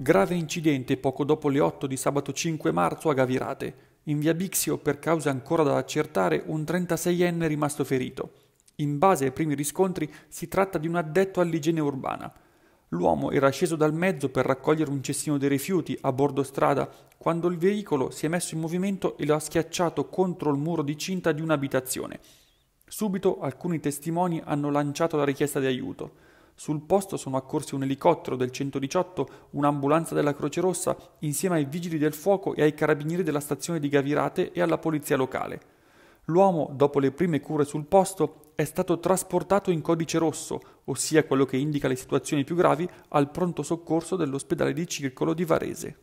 Grave incidente poco dopo le 8 di sabato 5 marzo a Gavirate. In via Bixio, per cause ancora da accertare, un 36enne è rimasto ferito. In base ai primi riscontri si tratta di un addetto all'igiene urbana. L'uomo era sceso dal mezzo per raccogliere un cestino dei rifiuti a bordo strada quando il veicolo si è messo in movimento e lo ha schiacciato contro il muro di cinta di un'abitazione. Subito alcuni testimoni hanno lanciato la richiesta di aiuto. Sul posto sono accorsi un elicottero del 118, un'ambulanza della Croce Rossa, insieme ai vigili del fuoco e ai carabinieri della stazione di Gavirate e alla polizia locale. L'uomo, dopo le prime cure sul posto, è stato trasportato in codice rosso, ossia quello che indica le situazioni più gravi, al pronto soccorso dell'ospedale di Circolo di Varese.